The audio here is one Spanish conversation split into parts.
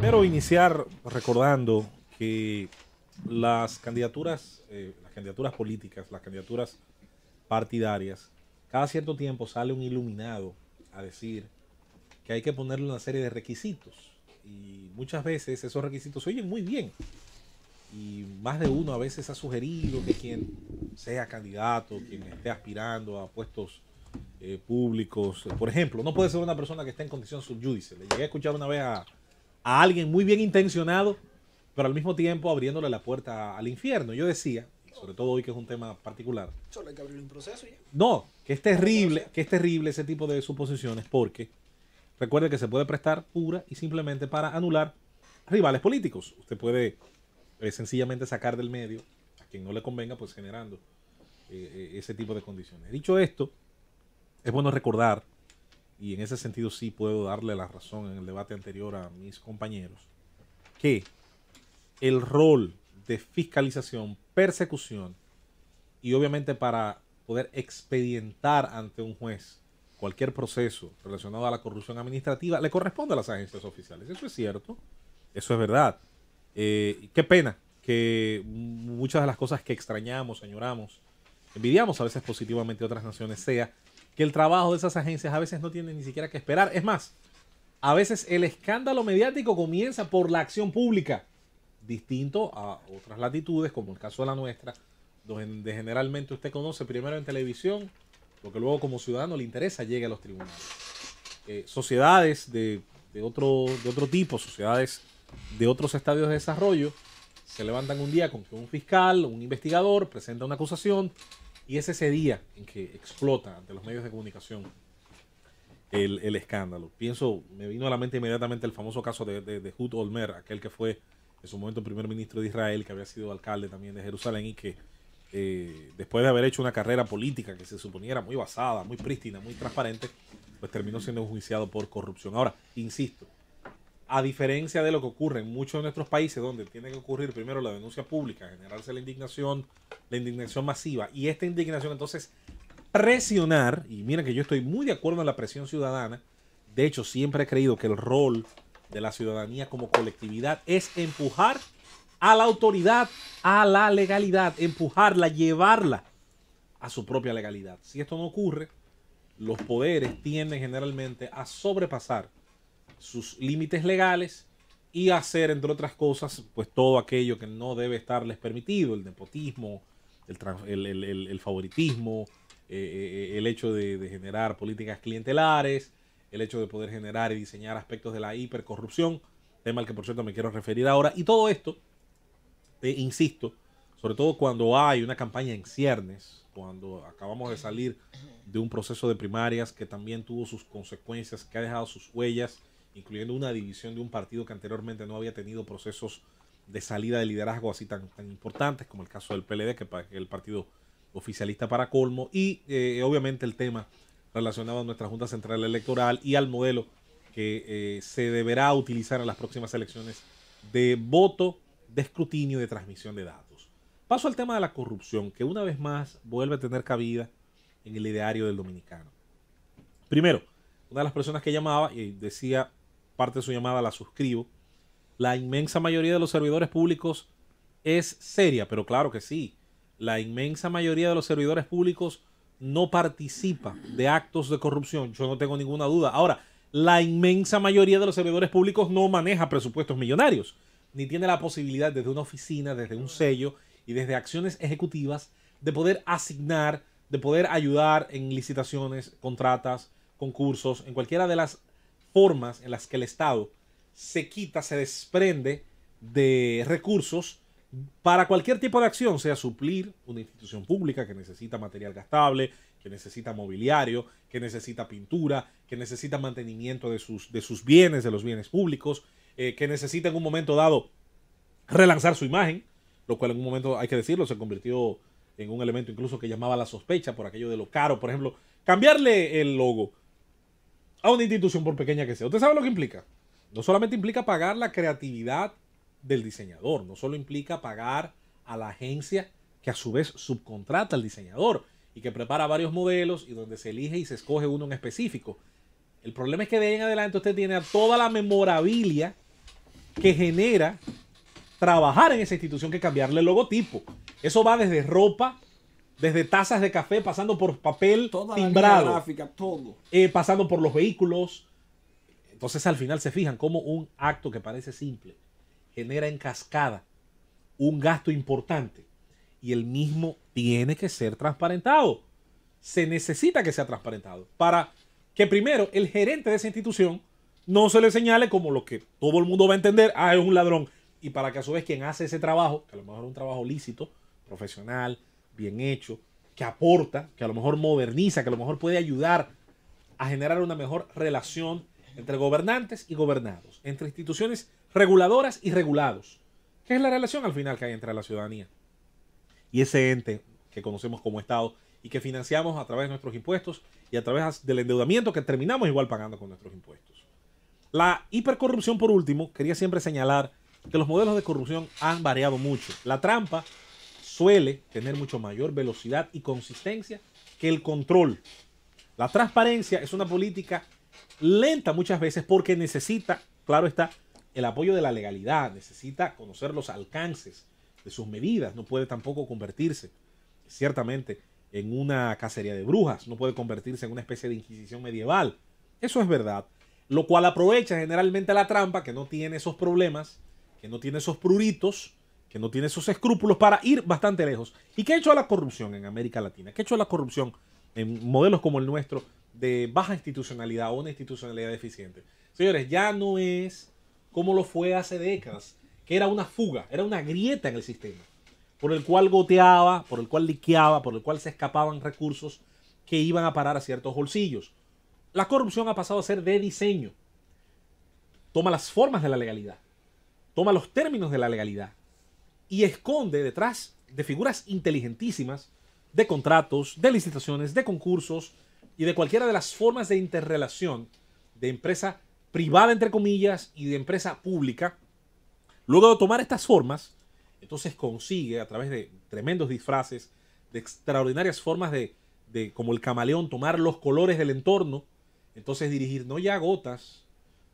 Pero iniciar recordando que las candidaturas, eh, las candidaturas políticas, las candidaturas partidarias, cada cierto tiempo sale un iluminado a decir que hay que ponerle una serie de requisitos. Y muchas veces esos requisitos se oyen muy bien. Y más de uno a veces ha sugerido que quien sea candidato, quien esté aspirando a puestos eh, públicos, por ejemplo, no puede ser una persona que esté en condición subjudice. Le llegué a escuchar una vez a, a alguien muy bien intencionado, pero al mismo tiempo abriéndole la puerta al infierno. Yo decía, sobre todo hoy que es un tema particular. hay que abrir un proceso No, que es terrible, que es terrible ese tipo de suposiciones porque recuerde que se puede prestar pura y simplemente para anular rivales políticos. Usted puede eh, sencillamente sacar del medio a quien no le convenga, pues generando eh, eh, ese tipo de condiciones. Dicho esto, es bueno recordar y en ese sentido sí puedo darle la razón en el debate anterior a mis compañeros, que el rol de fiscalización, persecución y obviamente para poder expedientar ante un juez cualquier proceso relacionado a la corrupción administrativa le corresponde a las agencias oficiales. Eso es cierto, eso es verdad. Eh, qué pena que muchas de las cosas que extrañamos, señoramos envidiamos a veces positivamente a otras naciones sea que el trabajo de esas agencias a veces no tiene ni siquiera que esperar. Es más, a veces el escándalo mediático comienza por la acción pública, distinto a otras latitudes, como el caso de la nuestra, donde generalmente usted conoce primero en televisión, porque luego como ciudadano le interesa llega a los tribunales. Eh, sociedades de, otro, de otro tipo, sociedades de otros estadios de desarrollo, se levantan un día con que un fiscal, un investigador, presenta una acusación, y es ese día en que explota ante los medios de comunicación el, escándalo. Pienso, me vino a la mente inmediatamente el famoso caso de, de, Olmer, aquel que fue en su momento primer ministro de Israel, que había sido alcalde también de Jerusalén y que eh, después de haber hecho una carrera política que se suponiera muy basada, muy prístina, muy transparente, pues terminó siendo enjuiciado por corrupción. Ahora, insisto, a diferencia de lo que ocurre en muchos de nuestros países, donde tiene que ocurrir primero la denuncia pública, generarse la indignación, la indignación masiva, y esta indignación entonces presionar, y mira que yo estoy muy de acuerdo en la presión ciudadana, de hecho siempre he creído que el rol de la ciudadanía como colectividad es empujar a la autoridad, a la legalidad, empujarla, llevarla a su propia legalidad. Si esto no ocurre, los poderes tienden generalmente a sobrepasar sus límites legales y hacer, entre otras cosas, pues todo aquello que no debe estarles permitido, el nepotismo, el, favoritismo, eh, eh, el hecho de, generar políticas clientelares, el hecho de poder generar y diseñar aspectos de la hipercorrupción, tema al que por cierto me quiero referir ahora, y todo esto, insisto, sobre todo cuando hay una campaña en ciernes, cuando acabamos de salir de un proceso de primarias que también tuvo sus consecuencias, que ha dejado sus huellas incluyendo una división de un partido que anteriormente no había tenido procesos de salida de liderazgo así tan, tan importantes, como el caso del PLD, que es el partido oficialista para colmo, y eh, obviamente el tema relacionado a nuestra Junta Central Electoral y al modelo que eh, se deberá utilizar en las próximas elecciones de voto, de escrutinio y de transmisión de datos. Paso al tema de la corrupción, que una vez más vuelve a tener cabida en el ideario del dominicano. Primero, una de las personas que llamaba y decía parte de su llamada la suscribo. La inmensa mayoría de los servidores públicos es seria, pero claro que sí. La inmensa mayoría de los servidores públicos no participa de actos de corrupción, yo no tengo ninguna duda. Ahora, la inmensa mayoría de los servidores públicos no maneja presupuestos millonarios, ni tiene la posibilidad desde una oficina, desde un sello y desde acciones ejecutivas de poder asignar, de poder ayudar en licitaciones, contratas, concursos, en cualquiera de las formas en las que el Estado se quita, se desprende de recursos para cualquier tipo de acción, sea suplir una institución pública que necesita material gastable, que necesita mobiliario, que necesita pintura, que necesita mantenimiento de sus, de sus bienes, de los bienes públicos, eh, que necesita en un momento dado relanzar su imagen, lo cual en un momento, hay que decirlo, se convirtió en un elemento incluso que llamaba la sospecha por aquello de lo caro, por ejemplo, cambiarle el logo a una institución por pequeña que sea. ¿Usted sabe lo que implica? No solamente implica pagar la creatividad del diseñador, no solo implica pagar a la agencia que a su vez subcontrata al diseñador y que prepara varios modelos y donde se elige y se escoge uno en específico. El problema es que de ahí en adelante usted tiene a toda la memorabilia que genera trabajar en esa institución que cambiarle el logotipo. Eso va desde ropa, desde tazas de café, pasando por papel timbrado. todo. Eh, pasando por los vehículos. Entonces al final se fijan cómo un acto que parece simple genera en cascada un gasto importante y el mismo tiene que ser transparentado. Se necesita que sea transparentado para que primero el gerente de esa institución no se le señale como lo que todo el mundo va a entender, ah, es un ladrón. Y para que a su vez quien hace ese trabajo, que a lo mejor es un trabajo lícito, profesional, bien hecho, que aporta, que a lo mejor moderniza, que a lo mejor puede ayudar a generar una mejor relación entre gobernantes y gobernados, entre instituciones reguladoras y regulados, ¿Qué es la relación al final que hay entre la ciudadanía y ese ente que conocemos como Estado y que financiamos a través de nuestros impuestos y a través del endeudamiento que terminamos igual pagando con nuestros impuestos. La hipercorrupción, por último, quería siempre señalar que los modelos de corrupción han variado mucho. La trampa suele tener mucho mayor velocidad y consistencia que el control. La transparencia es una política lenta muchas veces porque necesita, claro está, el apoyo de la legalidad, necesita conocer los alcances de sus medidas, no puede tampoco convertirse ciertamente en una cacería de brujas, no puede convertirse en una especie de inquisición medieval. Eso es verdad, lo cual aprovecha generalmente la trampa que no tiene esos problemas, que no tiene esos pruritos que no tiene sus escrúpulos para ir bastante lejos. ¿Y qué ha hecho la corrupción en América Latina? ¿Qué ha hecho la corrupción en modelos como el nuestro de baja institucionalidad o una institucionalidad deficiente? Señores, ya no es como lo fue hace décadas, que era una fuga, era una grieta en el sistema, por el cual goteaba, por el cual liqueaba, por el cual se escapaban recursos que iban a parar a ciertos bolsillos. La corrupción ha pasado a ser de diseño. Toma las formas de la legalidad. Toma los términos de la legalidad y esconde detrás de figuras inteligentísimas de contratos, de licitaciones, de concursos y de cualquiera de las formas de interrelación de empresa privada, entre comillas, y de empresa pública. Luego de tomar estas formas, entonces consigue a través de tremendos disfraces, de extraordinarias formas de, de como el camaleón, tomar los colores del entorno, entonces dirigir no ya gotas,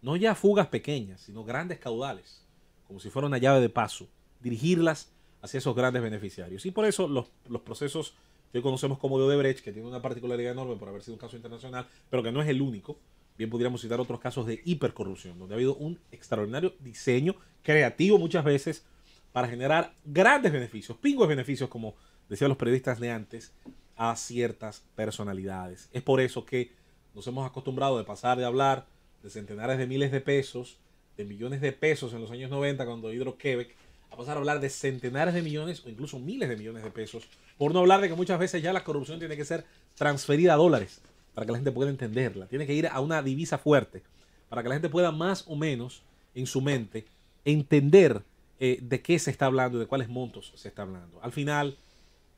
no ya fugas pequeñas, sino grandes caudales, como si fuera una llave de paso dirigirlas hacia esos grandes beneficiarios. Y por eso los, procesos que hoy conocemos como de Odebrecht, que tiene una particularidad enorme por haber sido un caso internacional, pero que no es el único, bien pudiéramos citar otros casos de hipercorrupción, donde ha habido un extraordinario diseño creativo muchas veces para generar grandes beneficios, pingües beneficios, como decían los periodistas de antes, a ciertas personalidades. Es por eso que nos hemos acostumbrado de pasar de hablar de centenares de miles de pesos, de millones de pesos en los años 90, cuando Hidro Quebec a pasar a hablar de centenares de millones o incluso miles de millones de pesos. Por no hablar de que muchas veces ya la corrupción tiene que ser transferida a dólares para que la gente pueda entenderla. Tiene que ir a una divisa fuerte para que la gente pueda más o menos en su mente entender eh, de qué se está hablando y de cuáles montos se está hablando. Al final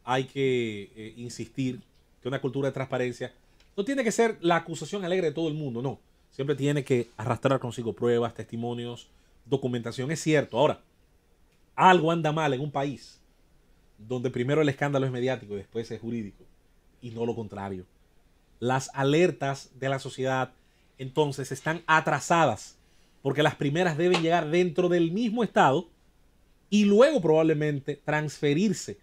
hay que eh, insistir que una cultura de transparencia no tiene que ser la acusación alegre de todo el mundo, no. Siempre tiene que arrastrar consigo pruebas, testimonios, documentación, es cierto. Ahora, algo anda mal en un país donde primero el escándalo es mediático y después es jurídico, y no lo contrario. Las alertas de la sociedad entonces están atrasadas, porque las primeras deben llegar dentro del mismo Estado y luego probablemente transferirse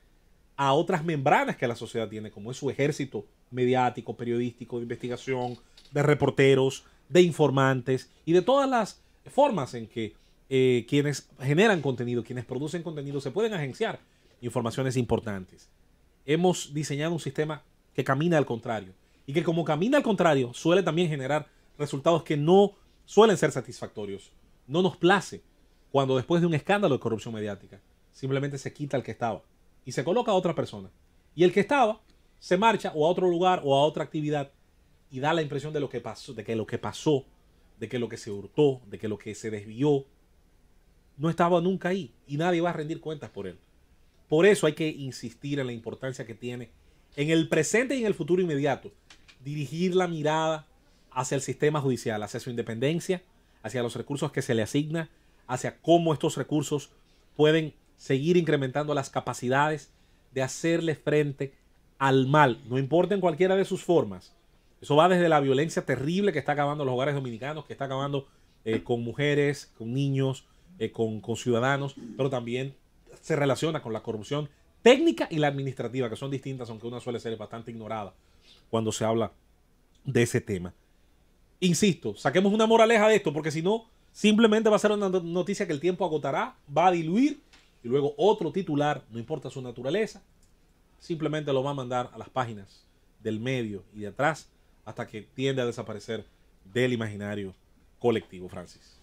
a otras membranas que la sociedad tiene, como es su ejército mediático, periodístico, de investigación, de reporteros, de informantes y de todas las formas en que eh, quienes generan contenido, quienes producen contenido, se pueden agenciar informaciones importantes. Hemos diseñado un sistema que camina al contrario y que como camina al contrario suele también generar resultados que no suelen ser satisfactorios. No nos place cuando después de un escándalo de corrupción mediática simplemente se quita el que estaba y se coloca a otra persona. Y el que estaba se marcha o a otro lugar o a otra actividad y da la impresión de lo que pasó, de que lo que pasó, de que lo que se hurtó, de que lo que se desvió, no estaba nunca ahí y nadie va a rendir cuentas por él. Por eso hay que insistir en la importancia que tiene en el presente y en el futuro inmediato dirigir la mirada hacia el sistema judicial, hacia su independencia, hacia los recursos que se le asigna, hacia cómo estos recursos pueden seguir incrementando las capacidades de hacerle frente al mal, no importa en cualquiera de sus formas. Eso va desde la violencia terrible que está acabando los hogares dominicanos, que está acabando eh, con mujeres, con niños, eh, con, con ciudadanos, pero también se relaciona con la corrupción técnica y la administrativa, que son distintas, aunque una suele ser bastante ignorada cuando se habla de ese tema. Insisto, saquemos una moraleja de esto, porque si no, simplemente va a ser una noticia que el tiempo agotará, va a diluir, y luego otro titular, no importa su naturaleza, simplemente lo va a mandar a las páginas del medio y de atrás, hasta que tiende a desaparecer del imaginario colectivo, Francis.